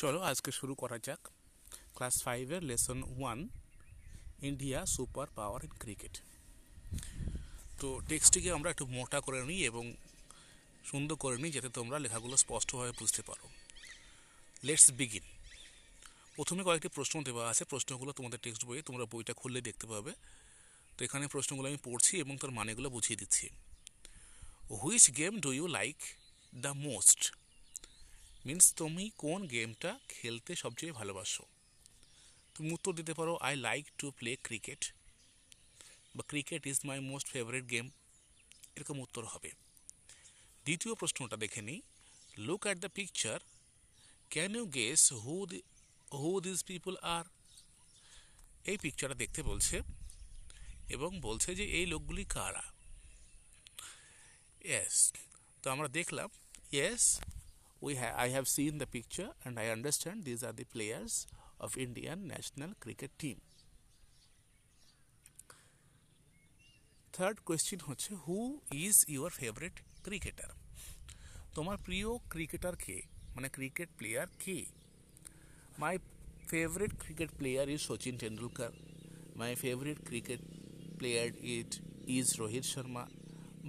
চলো আজকে শুরু করা যাক ক্লাস ফাইভের lesson one India super power in cricket তো টেক্সটটিকে আমরা একটু মোটা করে নিই এবং সুন্দর করে নিই যাতে তোমরা লেখাগুলো স্পষ্টভাবে বুঝতে পারো লেটস বিগিন প্রথমে কয়েকটি প্রশ্ন দেওয়া আছে প্রশ্নগুলো তোমাদের টেক্সট বইয়ে তোমরা বইটা খুললে দেখতে পাবে তো এখানে প্রশ্নগুলো আমি পড়ছি এবং তার মানেগুলো বুঝিয়ে দিচ্ছি which game do you like the most means তুমি কোন গেমটা খেলতে সবচেয়ে ভালোবাসো তুমি উত্তর দিতে পারো I like to play cricket বা cricket is my most favourite game এরকম উত্তর হবে দ্বিতীয় প্রশ্নটা দেখে নিই look at the picture can you guess who who this people are এই পিকচারটা দেখতে বলছে এবং বলছে যে এই লোকগুলি কারা ইয়েস তো আমরা দেখলাম yes we ha I have seen the picture and I understand these are the players of Indian national cricket team. Third question হচ্ছে who is your favourite cricketer তোমার প্রিয় ক্রিকেটার কে মানে ক্রিকেট প্লেয়ার কে my favourite cricket player is Sachin Tendulkar my favourite cricket player it is Rohit Sharma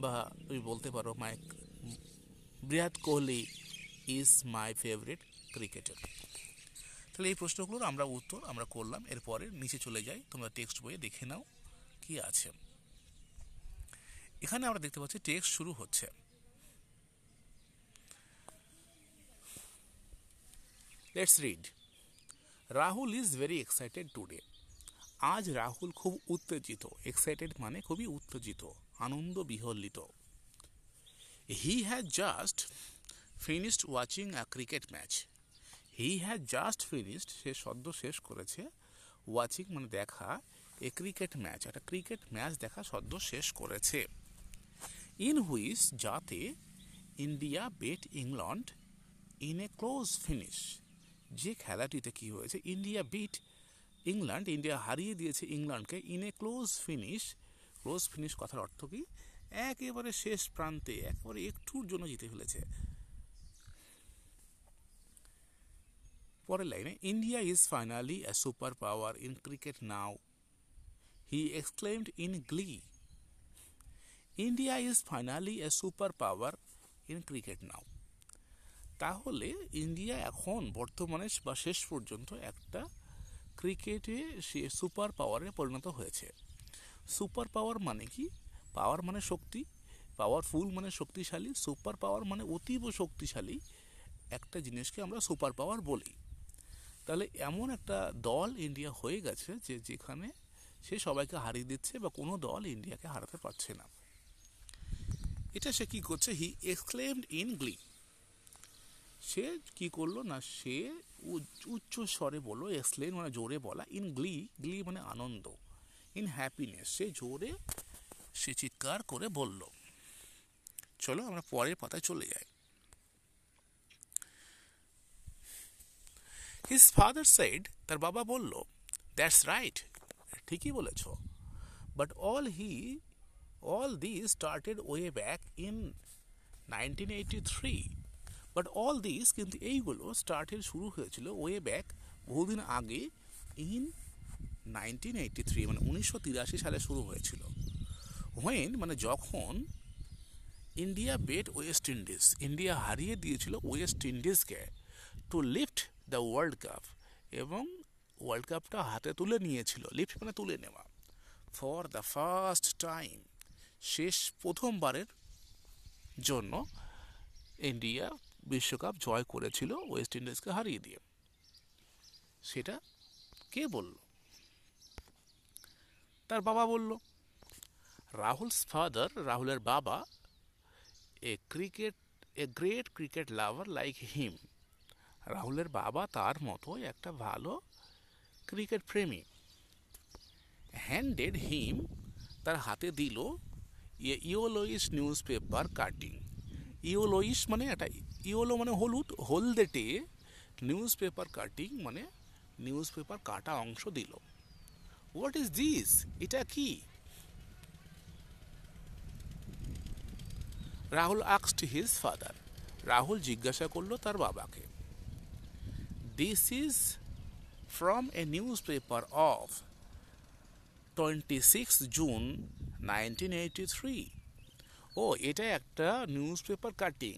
বা তুমি বলতে পারো my Virat Kohli is my favourite cricketer তাহলে এই প্রশ্নগুলোর আমরা উত্তর আমরা করলাম এরপরে নিচে চলে যাই তোমরা টেক্সট বইয়ে দেখে নাও কি আছে এখানে আমরা দেখতে পাচ্ছি টেক্সট শুরু হচ্ছে let's read Rahul is very excited today আজ রাহুল খুব উত্তেজিত এক্সাইটেড মানে খুবই উত্তেজিত আনন্দ বিহল্লিত he has just finished watching a cricket match he has just finished সে সদ্য শেষ করেছে ওয়াচিং মানে দেখা এ ক্রিকেট ম্যাচ একটা ক্রিকেট ম্যাচ দেখা সদ্য শেষ করেছে ইন হুইস যাতে India beat England in a close finish যে খেলাটিতে কি হয়েছে ইন্ডিয়া বিট ইংল্যান্ড ইন্ডিয়া হারিয়ে দিয়েছে ইংল্যান্ডকে in a close finish close finish কথার অর্থ কি একেবারে শেষ প্রান্তে একেবারে একটুর জন্য জিতে ফেলেছে পরের লাইনে India is finally a super power in cricket now he exclaimed in glee India is finally a super power in cricket now তাহলে ইন্ডিয়া এখন বর্তমানে বা শেষ পর্যন্ত একটা ক্রিকেটে সে সুপার পাওয়ারে পরিণত হয়েছে সুপার পাওয়ার মানে কি পাওয়ার মানে শক্তি পাওয়ারফুল মানে শক্তিশালী সুপার পাওয়ার মানে অতীব শক্তিশালী একটা জিনিসকে আমরা সুপার পাওয়ার বলি তাহলে এমন একটা দল ইন্ডিয়া হয়ে গেছে যে যেখানে সে সবাইকে হারিয়ে দিচ্ছে বা কোনো দল ইন্ডিয়াকে হারাতে পারছে না এটা সে কি করছে হি এক্সক্লেমড ইন গ্লি সে কি করলো না সে উচ্চ স্বরে বলো এক্সক্লেম মানে জোরে বলা ইন গ্লি গ্লি মানে আনন্দ ইন হ্যাপিনেস সে জোরে সে চিৎকার করে বলল চলো আমরা পরের পাতায় চলে যাই হিজ ফাদার সাইড তার বাবা বলল দ্যাটস রাইট ঠিকই বলেছ but all he all this started way back in nineteen eighty three but all this কিন্তু এইগুলো স্টার্টের শুরু হয়েছিল ওয়ে ব্যাক বহুদিন আগে ইন নাইনটিন এইটি থ্রি মানে উনিশশো তিরাশি সালে শুরু হয়েছিল হোয়েন মানে যখন India beat West Indies India হারিয়ে দিয়েছিল ওয়েস্ট ইন্ডিজকে to lift the world cup এবং ওয়ার্ল্ড কাপটা হাতে তুলে নিয়েছিল লিফট মানে তুলে নেওয়া ফর দ্য ফার্স্ট টাইম শেষ প্রথমবারের জন্য ইন্ডিয়া বিশ্বকাপ জয় করেছিল ওয়েস্ট ইন্ডিজকে হারিয়ে দিয়ে সেটা কে বলল তার বাবা বলল রাহুলস ফাদার রাহুলের বাবা a cricket a great cricket lover like him রাহুলের বাবা তার মতোই একটা ভালো ক্রিকেট প্রেমী হ্যান্ডেড হিম তার হাতে দিল yellowish news paper cutting yellowish মানে একটা ইওলো মানে হলুদ হলদেটে নিউজ পেপার কাটিং মানে নিউজ পেপার কাটা অংশ দিল হোয়াট ইজ দিস এটা কি রাহুল আক্সড হিজ ফাদার রাহুল জিজ্ঞাসা করলো তার বাবাকে This is from a newspaper of 26 June 1983 ও এটা একটা নিউজ পেপার কাটিং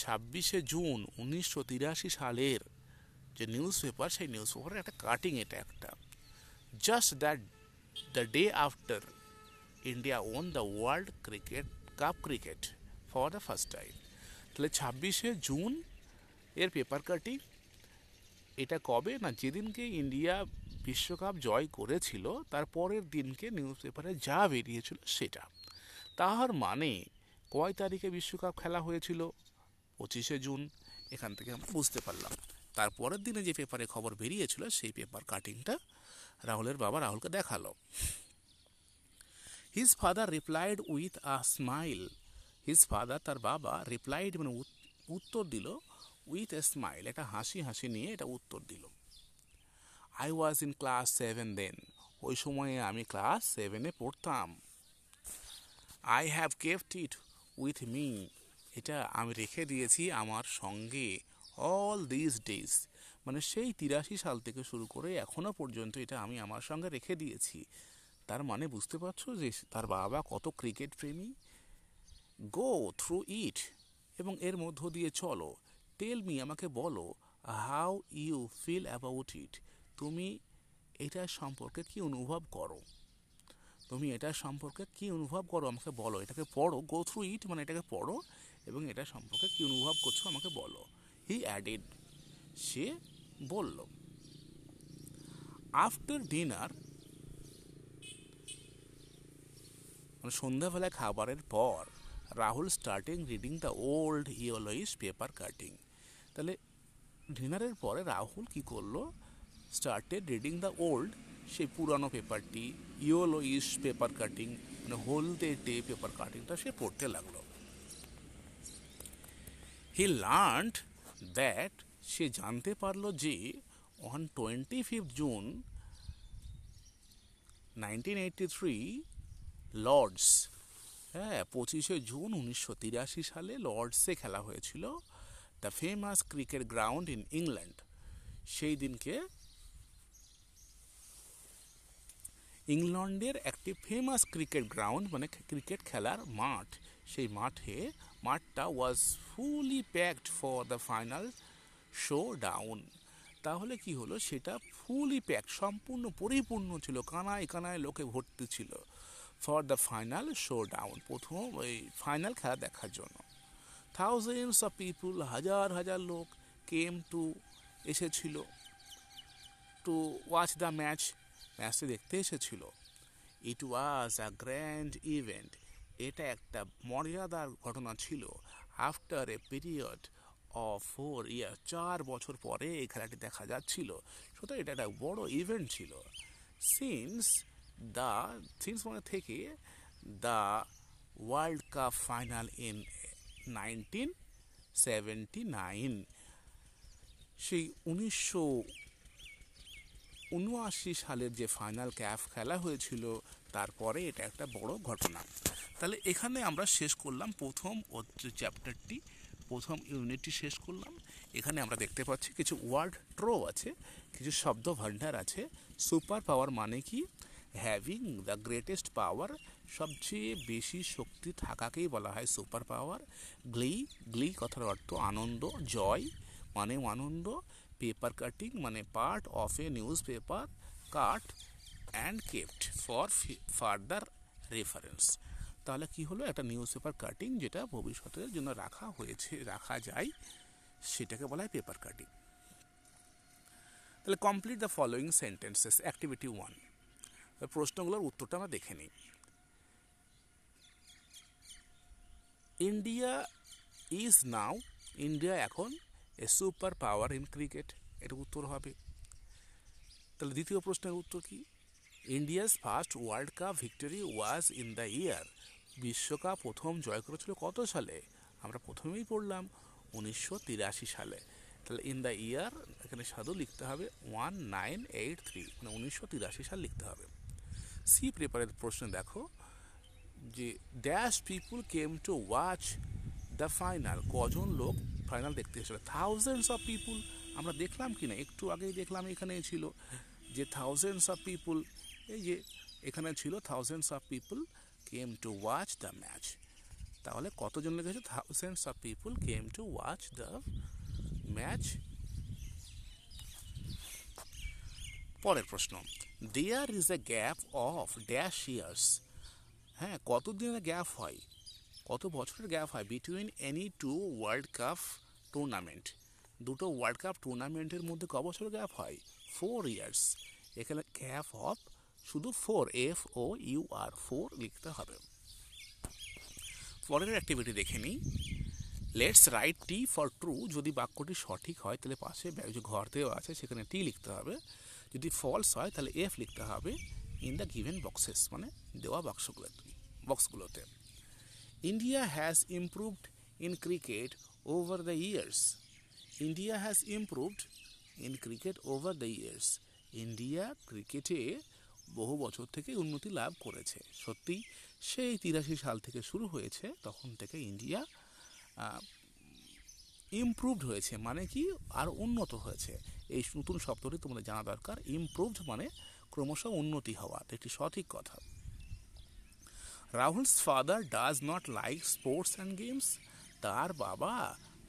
ছাব্বিশে জুন উনিশশো তিরাশি সালের যে নিউজ পেপার সেই নিউজ পেপারের একটা কাটিং এটা একটা just that the day after India won the world cricket cup cricket for the first time তাহলে ছাব্বিশে জুন এর পেপার কাটিং এটা কবে না যেদিনকে ইন্ডিয়া বিশ্বকাপ জয় করেছিল তার পরের দিনকে নিউজ পেপারে যা বেরিয়েছিল সেটা তাহার মানে কয় তারিখে বিশ্বকাপ খেলা হয়েছিল পঁচিশে জুন এখান থেকে আমরা বুঝতে পারলাম তার পরের দিনে যে পেপারে খবর বেরিয়েছিল সেই পেপার কাটিংটা রাহুলের বাবা রাহুলকে দেখালো his father replied with a smile his father তার বাবা রিপ্লাইড মানে উত্তর দিল উইথ এ স্মাইল একটা হাসি হাসি নিয়ে এটা উত্তর দিল I was in class seven then ওই সময়ে আমি ক্লাস সেভেনে পড়তাম I have kept it with me এটা আমি রেখে দিয়েছি আমার সঙ্গে অল দিস ডেজ মানে সেই তিরাশি সাল থেকে শুরু করে এখনও পর্যন্ত এটা আমি আমার সঙ্গে রেখে দিয়েছি তার মানে বুঝতে পারছো যে তার বাবা কত ক্রিকেট প্রেমী গো থ্রু ইট এবং এর মধ্য দিয়ে চলো টেল মি আমাকে বলো how you feel about it তুমি এটা সম্পর্কে কি অনুভব করো তুমি এটা সম্পর্কে কি অনুভব করো আমাকে বলো এটাকে পড়ো গো থ্রু ইট মানে এটাকে পড়ো এবং এটা সম্পর্কে কি অনুভব করছো আমাকে বলো হি অ্যাডেড সে বলল আফটার ডিনার মানে সন্ধ্যাবেলা খাবারের পর Rahul starting reading the old yellowish paper cutting তাহলে ডিনারের পরে রাহুল কি করলো স্টার্টেড রিডিং দ্য ওল্ড সেই পুরানো পেপারটি ইয়োলোইস ইস পেপার কাটিং মানে হলদে ডে পেপার কাটিংটা সে পড়তে লাগলো হি লার্নড দ্যাট সে জানতে পারলো যে on twenty fifth June nineteen eighty three Lord's হ্যাঁ পঁচিশে জুন উনিশশো তিরাশি সালে লর্ডসে খেলা হয়েছিল the famous cricket ground in England সেই দিনকে ইংল্যান্ডের একটি ফেমাস ক্রিকেট গ্রাউন্ড মানে ক্রিকেট খেলার মাঠ সেই মাঠে মাঠটা was fully packed for the final showdown তাহলে কি হলো সেটা ফুলি প্যাক সম্পূর্ণ পরিপূর্ণ ছিল কানায় কানায় লোকে ভর্তি ছিল for the final showdown প্রথম ওই ফাইনাল খেলা দেখার জন্য থাউজেন্ডস অফ পিপুল হাজার হাজার লোক কেম টু এসেছিল টু ওয়াচ দ্য ম্যাচ ম্যাচটি দেখতে এসেছিল ইট ওয়াজ আ গ্র্যান্ড ইভেন্ট এটা একটা মর্যাদার ঘটনা ছিল after a period of four year চার বছর পরে এই খেলাটি দেখা যাচ্ছিল সুতরাং এটা একটা বড় ইভেন্ট ছিল সিন্স দ্য সিন্স মানে থেকে the world cup final in nineteen seventy nine সেই উনিশশো উনআশি সালের যে ফাইনাল ক্যাফ খেলা হয়েছিল তারপরে এটা একটা বড় ঘটনা তাহলে এখানে আমরা শেষ করলাম প্রথম চ্যাপ্টারটি প্রথম ইউনিটটি শেষ করলাম এখানে আমরা দেখতে পাচ্ছি কিছু ওয়ার্ড ট্রো আছে কিছু শব্দ ভাণ্ডার আছে সুপার পাওয়ার মানে কি হ্যাভিং দ্য গ্রেটেস্ট পাওয়ার সবচেয়ে বেশি শক্তি থাকাকেই বলা হয় সুপার পাওয়ার গ্লি গ্লি কথার অর্থ আনন্দ জয় মানে আনন্দ পেপার কাটিং মানে part of a news paper cut and kept for further reference তাহলে কি হলো একটা নিউজ পেপার কাটিং যেটা ভবিষ্যতের জন্য রাখা হয়েছে রাখা যায় সেটাকে বলা হয় পেপার কাটিং তাহলে complete the following sentences activity one প্রশ্নগুলোর উত্তরটা আমরা দেখে নিই ইন্ডিয়া ইজ নাও ইন্ডিয়া এখন a super power in cricket এটা উত্তর হবে তাহলে দ্বিতীয় প্রশ্নের উত্তর কি India's first world cup victory was in the year বিশ্বকাপ প্রথম জয় করেছিল কত সালে আমরা প্রথমেই পড়লাম উনিশশো সালে তাহলে ইন দ্য ইয়ার এখানে সাধু লিখতে হবে ওয়ান নাইন এইট থ্রি মানে উনিশশো সাল লিখতে হবে সি পেপারের প্রশ্ন দেখো যে dash people came to watch the final কজন লোক ফাইনাল দেখতে এসেছিল থাউজেন্ডস অফ পিপুল আমরা দেখলাম কি না একটু আগেই দেখলাম এখানে ছিল যে থাউজেন্ডস অফ পিপুল এই যে এখানে ছিল thousands of people came to watch the match তাহলে কতজন লেগেছে thousands of people came to watch the match পরের প্রশ্ন there is a gap of dash years হ্যাঁ কত দিনের গ্যাপ হয় কত বছরের গ্যাপ হয় between any two world cup tournament দুটো ওয়ার্ল্ড কাপ টুর্নামেন্টের মধ্যে ক বছর গ্যাপ হয় ফোর ইয়ার্স এখানে গ্যাপ অফ শুধু four F O U R four লিখতে হবে পরের অ্যাক্টিভিটি দেখে নিই let's write T for true যদি বাক্যটি সঠিক হয় তাহলে পাশে ঘর দেওয়া আছে সেখানে টি লিখতে হবে যদি ফলস হয় তাহলে এফ লিখতে হবে ইন দ্য গিভেন বক্সেস মানে দেওয়া বাক্সগুলো বক্সগুলোতে India has improved in cricket over the years India has improved in cricket over the years India ক্রিকেটে বহু বছর থেকে উন্নতি লাভ করেছে সত্যি সেই তিরাশি সাল থেকে শুরু হয়েছে তখন থেকে ইন্ডিয়া ইমপ্রুভড হয়েছে মানে কি আর উন্নত হয়েছে এই নতুন শব্দটি তোমাদের জানা দরকার ইমপ্রুভড মানে ক্রমশ উন্নতি হওয়া একটি সঠিক কথা Rahul's father does not like sports and games তার বাবা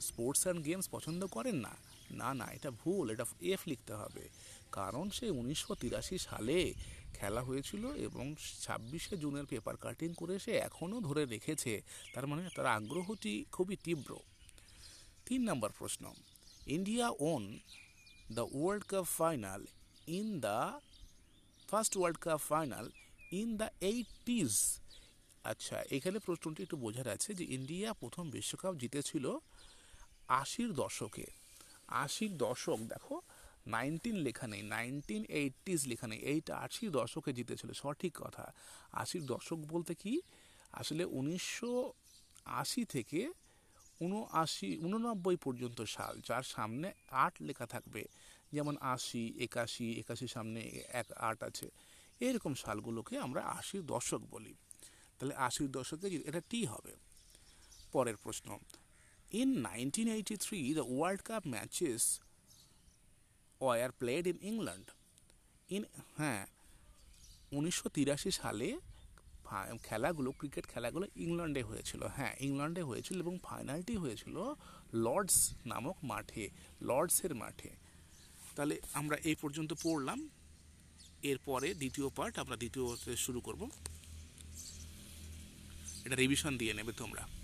স্পোর্টস অ্যান্ড গেমস পছন্দ করেন না না না এটা ভুল এটা এফ লিখতে হবে কারণ সে উনিশশো তিরাশি সালে খেলা হয়েছিল এবং ছাব্বিশে জুনের পেপার কাটিং করে সে এখনও ধরে রেখেছে তার মানে তার আগ্রহটি খুবই তীব্র তিন নম্বর প্রশ্ন India won the world cup final in the first world cup final in the eighties আচ্ছা এখানে প্রশ্নটি একটু বোঝার আছে যে ইন্ডিয়া প্রথম বিশ্বকাপ জিতেছিল আশির দশকে আশির দশক দেখো নাইনটিন লেখা নেই নাইনটিন এইটিস লেখা নেই এইটা আশির দশকে জিতেছিল সঠিক কথা আশির দশক বলতে কি আসলে উনিশশো আশি থেকে উনআশি উননব্বই পর্যন্ত সাল যার সামনে আট লেখা থাকবে যেমন আশি একাশি একাশি সামনে এক আট আছে এরকম সালগুলোকে আমরা আশির দশক বলি তাহলে আশির দশকে এটা টি হবে পরের প্রশ্ন in nineteen eighty three the world cup matches were played in England in হ্যাঁ উনিশশো সালে খেলাগুলো ক্রিকেট খেলাগুলো ইংল্যান্ডে হয়েছিল হ্যাঁ ইংল্যান্ডে হয়েছিল এবং ফাইনালটি হয়েছিল লর্ডস নামক মাঠে লর্ডসের মাঠে তাহলে আমরা এই পর্যন্ত পড়লাম এরপরে দ্বিতীয় পার্ট আমরা দ্বিতীয় শুরু করব এটা রিভিশন দিয়ে নেবে তোমরা